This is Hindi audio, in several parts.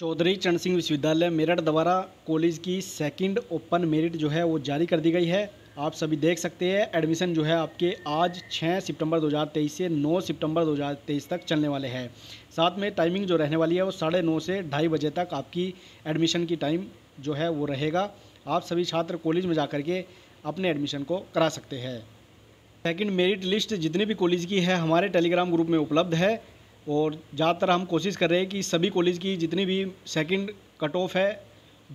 चौधरी चरण सिंह विश्वविद्यालय मेरठ द्वारा कॉलेज की सेकंड ओपन मेरिट जो है वो जारी कर दी गई है आप सभी देख सकते हैं एडमिशन जो है आपके आज 6 सितंबर 2023 से 9 सितंबर 2023 तक चलने वाले हैं साथ में टाइमिंग जो रहने वाली है वो साढ़े नौ से ढाई बजे तक आपकी एडमिशन की टाइम जो है वो रहेगा आप सभी छात्र कॉलेज में जा के अपने एडमिशन को करा सकते हैं सेकेंड मेरिट लिस्ट जितने भी कॉलेज की है हमारे टेलीग्राम ग्रुप में उपलब्ध है और ज़्यादातर हम कोशिश कर रहे हैं कि सभी कॉलेज की जितनी भी सेकंड कट ऑफ है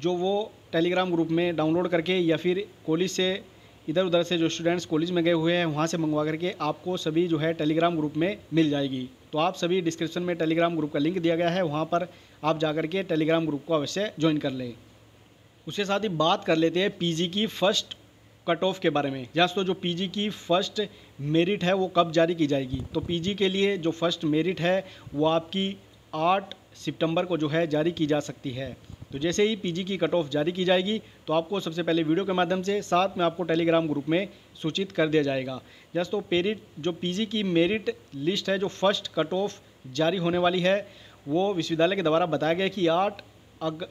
जो वो टेलीग्राम ग्रुप में डाउनलोड करके या फिर कॉलेज से इधर उधर से जो स्टूडेंट्स कॉलेज में गए हुए हैं वहाँ से मंगवा करके आपको सभी जो है टेलीग्राम ग्रुप में मिल जाएगी तो आप सभी डिस्क्रिप्शन में टेलीग्राम ग्रुप का लिंक दिया गया है वहाँ पर आप जा के टेलीग्राम ग्रुप को अवश्य ज्वाइन कर लें उसके साथ ही बात कर लेते हैं पीजी की फर्स्ट कट ऑफ के बारे में या तो जो पीजी की फ़र्स्ट मेरिट है वो कब जारी की जाएगी तो पीजी के लिए जो फर्स्ट मेरिट है वो आपकी आठ सितंबर को जो है जारी की जा सकती है तो जैसे ही पीजी की कट ऑफ जारी की जाएगी तो आपको सबसे पहले वीडियो के माध्यम से साथ में आपको टेलीग्राम ग्रुप में सूचित कर दिया जाएगा या तो पेरिट जो पी की मेरिट लिस्ट है जो फर्स्ट कट ऑफ जारी होने वाली है वो विश्वविद्यालय के द्वारा बताया गया कि आठ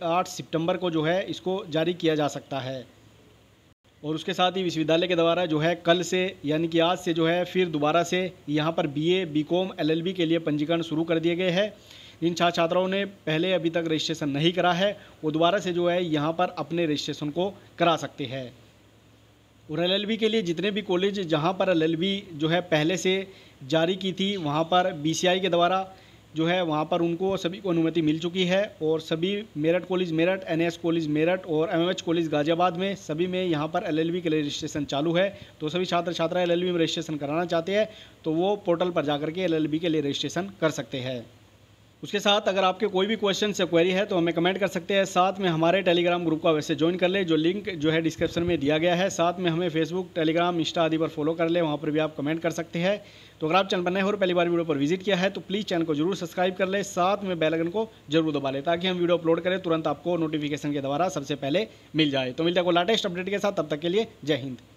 आठ सितंबर को जो है इसको जारी किया जा सकता है और उसके साथ ही विश्वविद्यालय के द्वारा जो है कल से यानी कि आज से जो है फिर दोबारा से यहाँ पर बीए, बीकॉम, एलएलबी के लिए पंजीकरण शुरू कर दिए गए हैं जिन छात्र छात्राओं ने पहले अभी तक रजिस्ट्रेशन नहीं करा है वो दोबारा से जो है यहाँ पर अपने रजिस्ट्रेशन को करा सकते हैं और बी के लिए जितने भी कॉलेज जहाँ पर बी जो है पहले से जारी की थी वहाँ पर आई के द्वारा जो है वहाँ पर उनको सभी को अनुमति मिल चुकी है और सभी Meerut college Meerut N college Meerut और एम कॉलेज गाजियाबाद में सभी में यहाँ पर एल के लिए रजिस्ट्रेशन चालू है तो सभी छात्र छात्रा एल में रजिस्ट्रेशन कराना चाहते हैं तो वो पोर्टल पर जा के एल के लिए रजिस्ट्रेशन कर सकते हैं उसके साथ अगर आपके कोई भी क्वेश्चन या क्वेरी है तो हमें कमेंट कर सकते हैं साथ में हमारे टेलीग्राम ग्रुप का वैसे ज्वाइन कर ले जो लिंक जो है डिस्क्रिप्शन में दिया गया है साथ में हमें फेसबुक टेलीग्राम इंस्टा आदि पर फॉलो कर ले वहाँ पर भी आप कमेंट कर सकते हैं तो अगर आप चैनल पर नए हो और पहली बार वीडियो पर विजिट किया है तो प्लीज़ चैनल को जरूर सब्सक्राइब कर ले साथ में बेलगन को जरूर दबा ले ताकि हम वीडियो अपलोड करें तुरंत आपको नोटिफिकेशन के द्वारा सबसे पहले मिल जाए तो मिलता है को लेटेस्ट अपडेट के साथ तब तक के लिए जय हिंद